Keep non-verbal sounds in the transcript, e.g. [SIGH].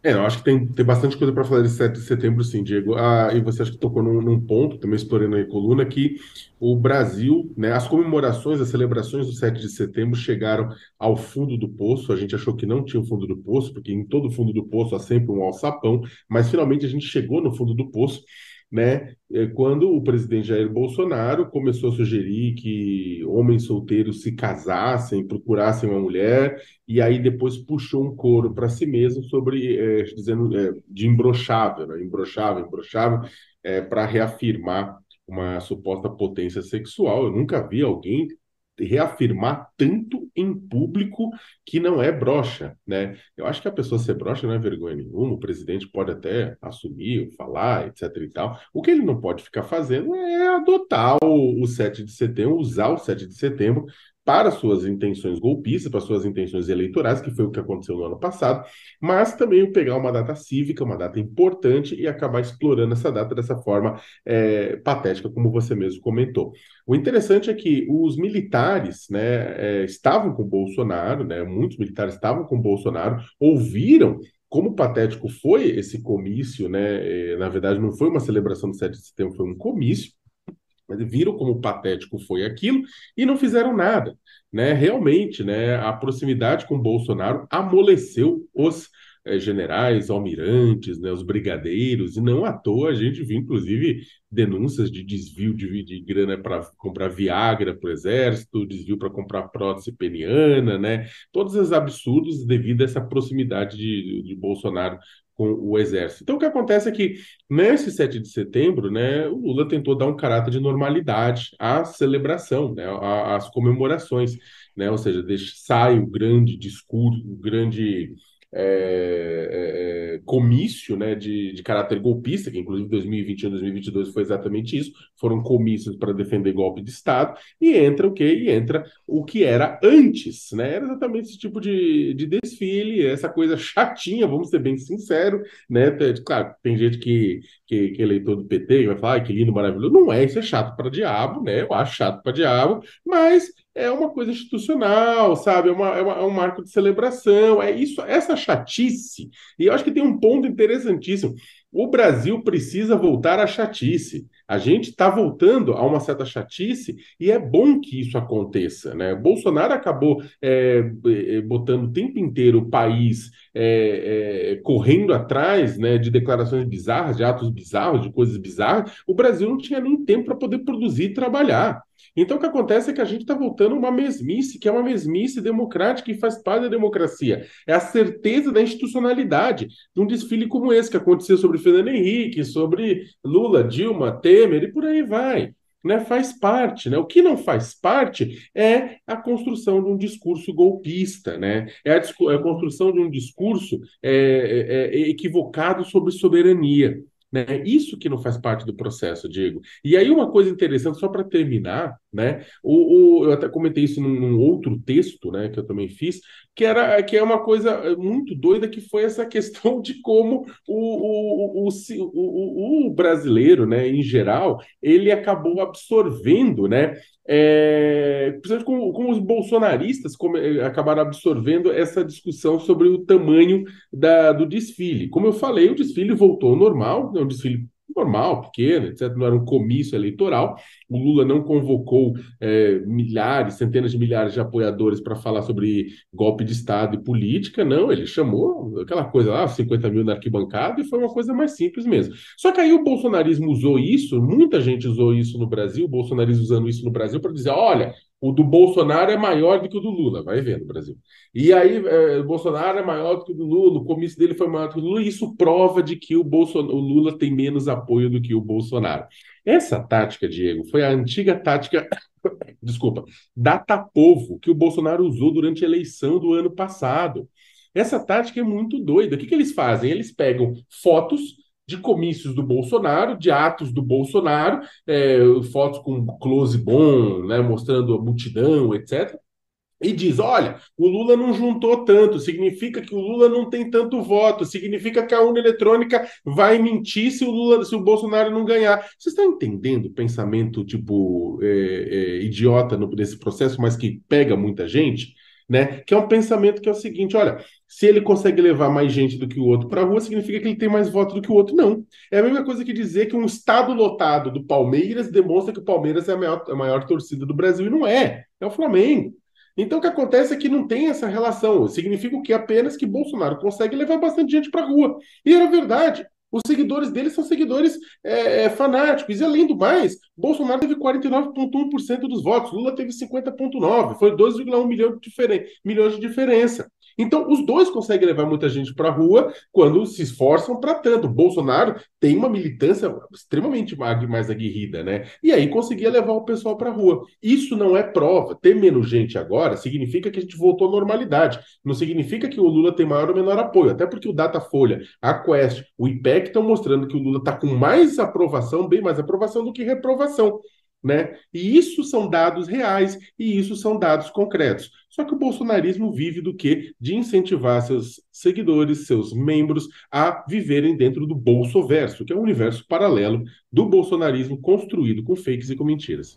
É, eu acho que tem, tem bastante coisa para falar de 7 de setembro, sim, Diego. Ah, e você acha que tocou num, num ponto, também explorando aí a coluna, que o Brasil, né, as comemorações, as celebrações do 7 de setembro chegaram ao fundo do poço. A gente achou que não tinha o fundo do poço, porque em todo fundo do poço há sempre um alçapão, mas finalmente a gente chegou no fundo do poço né? É, quando o presidente Jair Bolsonaro começou a sugerir que homens solteiros se casassem, procurassem uma mulher, e aí depois puxou um coro para si mesmo sobre, é, dizendo, é, de embrochável, né? embrochável é, para reafirmar uma suposta potência sexual. Eu nunca vi alguém reafirmar tanto em público que não é brocha, né? Eu acho que a pessoa ser brocha não é vergonha nenhuma, o presidente pode até assumir, falar, etc e tal. O que ele não pode ficar fazendo é adotar o, o 7 de setembro, usar o 7 de setembro para suas intenções golpistas, para suas intenções eleitorais, que foi o que aconteceu no ano passado, mas também pegar uma data cívica, uma data importante, e acabar explorando essa data dessa forma é, patética, como você mesmo comentou. O interessante é que os militares né, é, estavam com Bolsonaro, né, muitos militares estavam com Bolsonaro, ouviram como patético foi esse comício, né? É, na verdade, não foi uma celebração do 7 de setembro, foi um comício viram como patético foi aquilo e não fizeram nada. Né? Realmente, né, a proximidade com Bolsonaro amoleceu os é, generais, almirantes, né, os brigadeiros, e não à toa a gente viu, inclusive, denúncias de desvio de, de grana para comprar Viagra para o exército, desvio para comprar prótese peniana, né? Todos esses absurdos devido a essa proximidade de, de Bolsonaro com o exército. Então, o que acontece é que nesse 7 de setembro, né, o Lula tentou dar um caráter de normalidade à celebração, né, às comemorações, né, ou seja, deixa, sai o grande discurso, o grande é, é, é, comício né, de, de caráter golpista, que inclusive 2021 2022 foi exatamente isso, foram comícios para defender golpe de Estado, e entra o que? E entra o que era antes, né? Era exatamente esse tipo de, de desfile, essa coisa chatinha, vamos ser bem sinceros, né? Claro, tem gente que, que, que é eleitor do PT vai falar, ah, que lindo, maravilhoso. Não é, isso é chato para diabo, né? Eu acho chato para diabo, mas é uma coisa institucional, sabe? É, uma, é, uma, é, um marco de celebração. É isso, essa chatice. E eu acho que tem um ponto interessantíssimo. O Brasil precisa voltar à chatice. A gente está voltando a uma certa chatice e é bom que isso aconteça. Né? O Bolsonaro acabou é, é, botando o tempo inteiro o país é, é, correndo atrás né, de declarações bizarras, de atos bizarros, de coisas bizarras. O Brasil não tinha nem tempo para poder produzir e trabalhar. Então, o que acontece é que a gente está voltando a uma mesmice, que é uma mesmice democrática e faz parte da democracia. É a certeza da institucionalidade de um desfile como esse, que aconteceu sobre Fernando Henrique, sobre Lula, Dilma, Temer e por aí vai. Né, faz parte. Né? O que não faz parte é a construção de um discurso golpista, né? é, a, é a construção de um discurso é, é, é equivocado sobre soberania. Né? Isso que não faz parte do processo, Diego. E aí, uma coisa interessante, só para terminar, né? O, o, eu até comentei isso num, num, outro texto, né, que eu também fiz, que era que é uma coisa eh, muito doida que foi essa questão de como o, o, o, o brasileiro, né, em geral, ele acabou absorvendo, né, é, principalmente como, como os bolsonaristas como, eh, acabaram absorvendo essa discussão sobre o tamanho da, do desfile. Como eu falei, o desfile voltou ao normal, é né, um desfile normal, porque, etc. Não era um comício eleitoral. O Lula não convocou é, milhares, centenas de milhares de apoiadores para falar sobre golpe de Estado e política, não. Ele chamou aquela coisa lá, 50 mil na arquibancada, e foi uma coisa mais simples mesmo. Só que aí o bolsonarismo usou isso, muita gente usou isso no Brasil, o bolsonarismo usando isso no Brasil para dizer: olha, o do Bolsonaro é maior do que o do Lula, vai vendo, Brasil. E aí, é, o Bolsonaro é maior do que o do Lula, o comício dele foi maior do que o do Lula, e isso prova de que o, Bolsonaro, o Lula tem menos apoio do que o Bolsonaro. Essa tática, Diego, foi a antiga tática, [COUGHS] desculpa, data povo que o Bolsonaro usou durante a eleição do ano passado. Essa tática é muito doida. O que, que eles fazem? Eles pegam fotos de comícios do Bolsonaro, de atos do Bolsonaro, é, fotos com close bom, né, mostrando a multidão, etc. E diz: olha, o Lula não juntou tanto, significa que o Lula não tem tanto voto, significa que a urna eletrônica vai mentir se o Lula, se o Bolsonaro não ganhar. Você está entendendo o pensamento tipo é, é, idiota no, nesse processo, mas que pega muita gente? Né? Que é um pensamento que é o seguinte: olha, se ele consegue levar mais gente do que o outro para a rua, significa que ele tem mais voto do que o outro, não. É a mesma coisa que dizer que um estado lotado do Palmeiras demonstra que o Palmeiras é a maior, é a maior torcida do Brasil, e não é, é o Flamengo. Então o que acontece é que não tem essa relação. Significa o que? Apenas que Bolsonaro consegue levar bastante gente para a rua. E era verdade. Os seguidores dele são seguidores é, é fanáticos. E além do mais, Bolsonaro teve 49,1% dos votos, Lula teve 50,9%, foi 2,1 milhão milhões de diferença. Então, os dois conseguem levar muita gente para a rua quando se esforçam para tanto. O Bolsonaro tem uma militância extremamente mais aguerrida, né? E aí conseguia levar o pessoal para a rua. Isso não é prova. Ter menos gente agora significa que a gente voltou à normalidade. Não significa que o Lula tem maior ou menor apoio, até porque o Datafolha, a Quest, o IPEC estão mostrando que o Lula está com mais aprovação, bem mais aprovação do que reprovação inflação. Né? E isso são dados reais e isso são dados concretos. Só que o bolsonarismo vive do que? De incentivar seus seguidores, seus membros, a viverem dentro do bolsoverso, que é um universo paralelo do bolsonarismo construído com fakes e com mentiras.